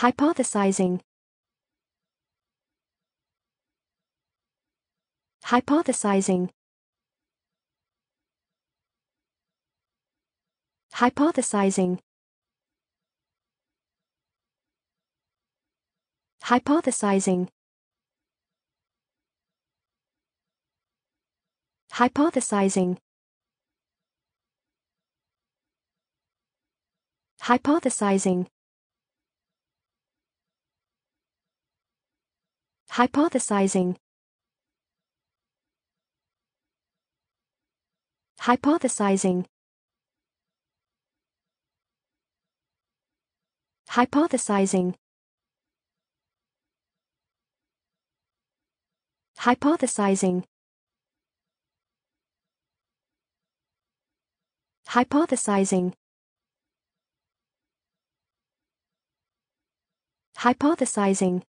Hypothesizing Hypothesizing Hypothesizing Hypothesizing Hypothesizing Hypothesizing Hypothesizing. Hypothesizing. Hypothesizing. Hypothesizing. Hypothesizing. Hypothesizing.